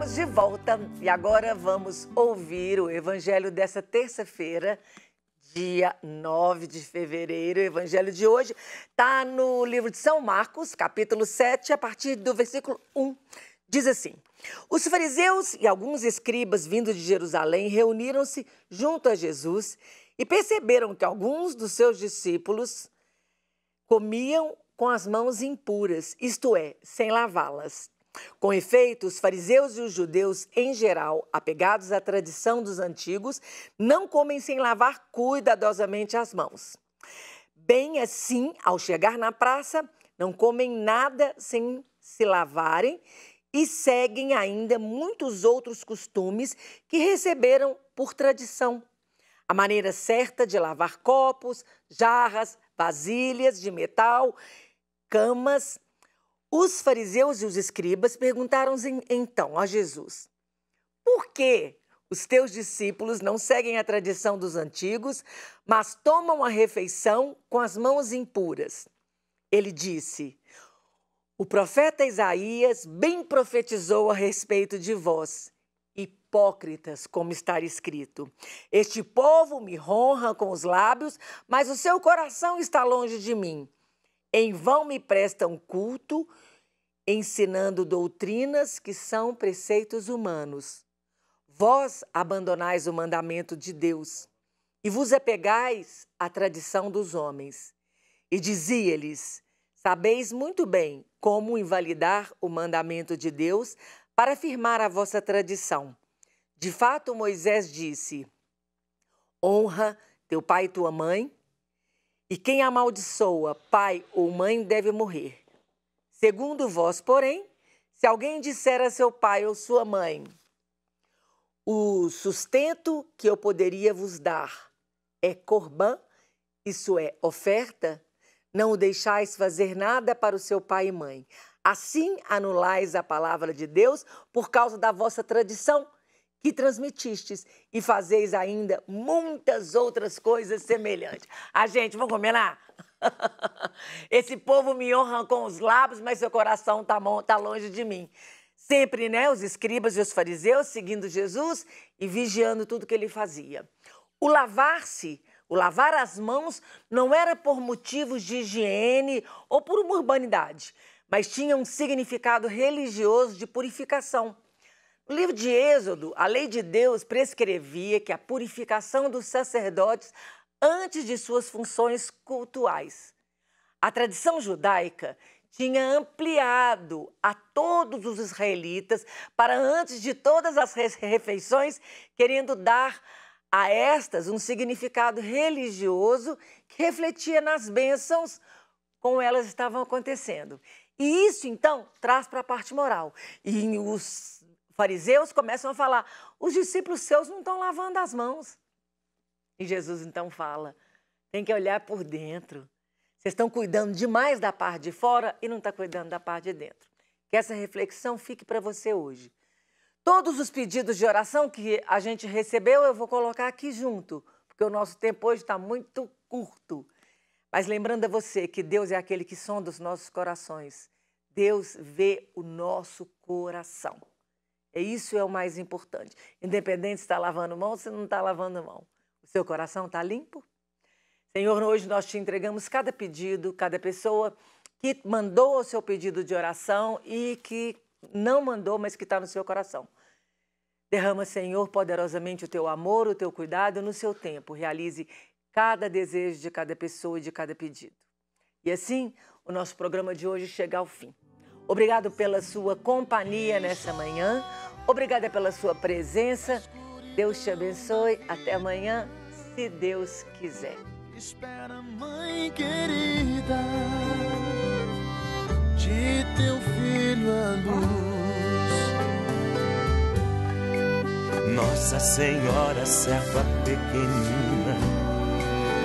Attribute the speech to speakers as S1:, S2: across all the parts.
S1: Estamos de volta e agora vamos ouvir o evangelho dessa terça-feira, dia 9 de fevereiro. O evangelho de hoje está no livro de São Marcos, capítulo 7, a partir do versículo 1. Diz assim: Os fariseus e alguns escribas vindos de Jerusalém reuniram-se junto a Jesus e perceberam que alguns dos seus discípulos comiam com as mãos impuras, isto é, sem lavá-las. Com efeito, os fariseus e os judeus, em geral, apegados à tradição dos antigos, não comem sem lavar cuidadosamente as mãos. Bem assim, ao chegar na praça, não comem nada sem se lavarem e seguem ainda muitos outros costumes que receberam por tradição. A maneira certa de lavar copos, jarras, vasilhas de metal, camas, os fariseus e os escribas perguntaram então a Jesus: Por que os teus discípulos não seguem a tradição dos antigos, mas tomam a refeição com as mãos impuras? Ele disse: O profeta Isaías bem profetizou a respeito de vós. Hipócritas, como está escrito. Este povo me honra com os lábios, mas o seu coração está longe de mim. Em vão me prestam culto, ensinando doutrinas que são preceitos humanos. Vós abandonais o mandamento de Deus e vos apegais à tradição dos homens. E dizia-lhes: Sabeis muito bem como invalidar o mandamento de Deus para afirmar a vossa tradição. De fato, Moisés disse: Honra teu pai e tua mãe, e quem amaldiçoa pai ou mãe deve morrer. Segundo vós, porém, se alguém disser a seu pai ou sua mãe: O sustento que eu poderia vos dar é corbã, isso é, oferta, não o deixais fazer nada para o seu pai e mãe. Assim anulais a palavra de Deus por causa da vossa tradição que transmitistes e fazeis ainda muitas outras coisas semelhantes. A ah, gente, vamos combinar? Esse povo me honra com os lábios, mas seu coração está tá longe de mim. Sempre, né, os escribas e os fariseus seguindo Jesus e vigiando tudo que ele fazia. O lavar-se, o lavar as mãos, não era por motivos de higiene ou por uma urbanidade, mas tinha um significado religioso de purificação o livro de Êxodo, a lei de Deus prescrevia que a purificação dos sacerdotes antes de suas funções cultuais. A tradição judaica tinha ampliado a todos os israelitas para antes de todas as refeições, querendo dar a estas um significado religioso que refletia nas bênçãos como elas estavam acontecendo. E isso, então, traz para a parte moral. E os fariseus começam a falar: os discípulos seus não estão lavando as mãos. E Jesus então fala: tem que olhar por dentro. Vocês estão cuidando demais da parte de fora e não estão tá cuidando da parte de dentro. Que essa reflexão fique para você hoje. Todos os pedidos de oração que a gente recebeu, eu vou colocar aqui junto, porque o nosso tempo hoje está muito curto. Mas lembrando a você que Deus é aquele que sonda os nossos corações. Deus vê o nosso coração. É isso é o mais importante. Independente se está lavando mão ou se não está lavando mão. O seu coração está limpo? Senhor, hoje nós te entregamos cada pedido, cada pessoa que mandou o seu pedido de oração e que não mandou, mas que está no seu coração. Derrama, Senhor, poderosamente o teu amor, o teu cuidado no seu tempo. Realize cada desejo de cada pessoa e de cada pedido. E assim, o nosso programa de hoje chega ao fim. Obrigado pela sua companhia nessa manhã. Obrigada pela sua presença. Deus te abençoe. Até amanhã, se Deus quiser. Espera, mãe querida, de teu filho a luz. Nossa Senhora, serva pequenina,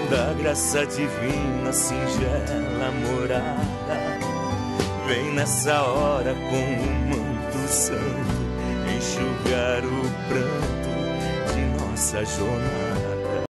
S1: da graça divina, singela morada Vem nessa hora com um manto santo enxugar o pranto de nossa jornada.